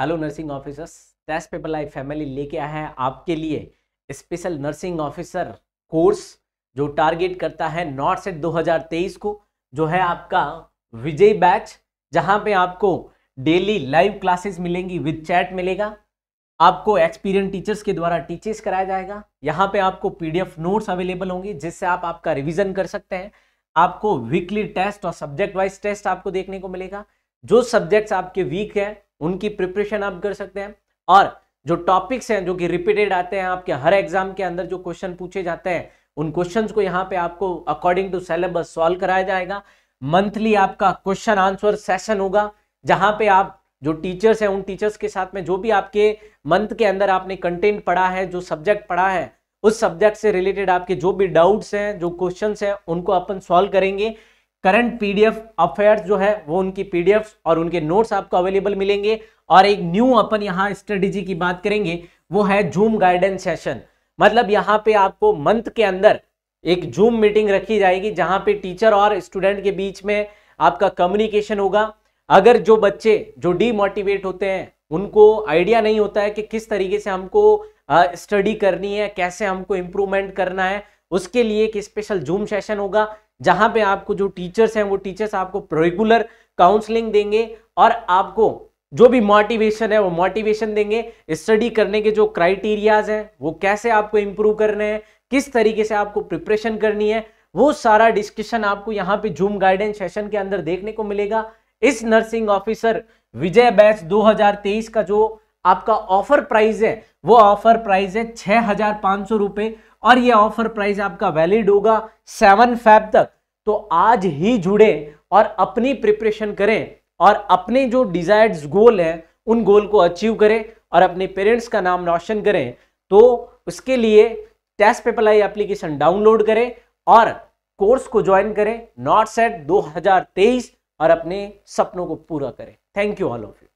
hello nursing officers test paper life family लेके आया है आपके लिए स्पेशल नर्सिंग ऑफिसर कोर्स जो टारगेट करता है नॉर्थ सेट 2023 को जो है आपका विजय बैच जहां पे आपको डेली लाइव क्लासेस मिलेंगी विद चैट मिलेगा आपको एक्सपीरियंस टीचर्स के द्वारा टीचेस कराया जाएगा यहाँ पे आपको पीडीएफ नोट्स अवेलेबल होंगी जिससे आप आपका रिविजन कर सकते हैं आपको वीकली टेस्ट और सब्जेक्ट वाइज टेस्ट आपको देखने को मिलेगा जो सब्जेक्ट्स आपके वीक है उनकी प्रिपरेशन आप कर सकते हैं और जो टॉपिक्स हैं जो कि रिपीटेड आते हैं आपके हर एग्जाम के अंदर जो क्वेश्चन पूछे जाते हैं उन क्वेश्चंस को यहाँ पे आपको अकॉर्डिंग टू सिलेबस सॉल्व कराया जाएगा मंथली आपका क्वेश्चन आंसर सेशन होगा जहाँ पे आप जो टीचर्स हैं उन टीचर्स के साथ में जो भी आपके मंथ के अंदर आपने कंटेंट पढ़ा है जो सब्जेक्ट पढ़ा है उस सब्जेक्ट से रिलेटेड आपके जो भी डाउट्स हैं जो क्वेश्चंस हैं उनको अपन सॉल्व करेंगे करंट पीडीएफ अफेयर्स जो है वो उनकी पीडीएफ और उनके नोट्स आपको अवेलेबल मिलेंगे और एक न्यू अपन यहाँ स्ट्रेटेजी की बात करेंगे वो है जूम गाइडेंस सेशन मतलब यहाँ पे आपको मंथ के अंदर एक जूम मीटिंग रखी जाएगी जहाँ पे टीचर और स्टूडेंट के बीच में आपका कम्युनिकेशन होगा अगर जो बच्चे जो डीमोटिवेट होते हैं उनको आइडिया नहीं होता है कि किस तरीके से हमको स्टडी करनी है कैसे हमको इम्प्रूवमेंट करना है उसके लिए एक स्पेशल जूम सेशन होगा जहां पे आपको जो टीचर्स हैं वो टीचर्स आपको रेगुलर काउंसलिंग देंगे और आपको जो भी मोटिवेशन है वो मोटिवेशन देंगे स्टडी करने के जो क्राइटेरियाज हैं वो कैसे आपको इम्प्रूव करने हैं किस तरीके से आपको प्रिपरेशन करनी है वो सारा डिस्कशन आपको यहाँ पे जूम गाइडेंस सेशन के अंदर देखने को मिलेगा इस नर्सिंग ऑफिसर विजय बैच 2023 का जो आपका ऑफर प्राइस है वो ऑफर प्राइस है छह हजार पाँच सौ रुपए और ये ऑफर प्राइस आपका वैलिड होगा सेवन फैब तक तो आज ही जुड़े और अपनी प्रिपरेशन करें और अपने जो डिजायर्ड गोल हैं उन गोल को अचीव करें और अपने पेरेंट्स का नाम रोशन करें तो उसके लिए टेस्ट पेपर पेपलाई एप्लीकेशन डाउनलोड करें और कोर्स को ज्वाइन करें नॉट सेट 2023 और अपने सपनों को पूरा करें thank you all of you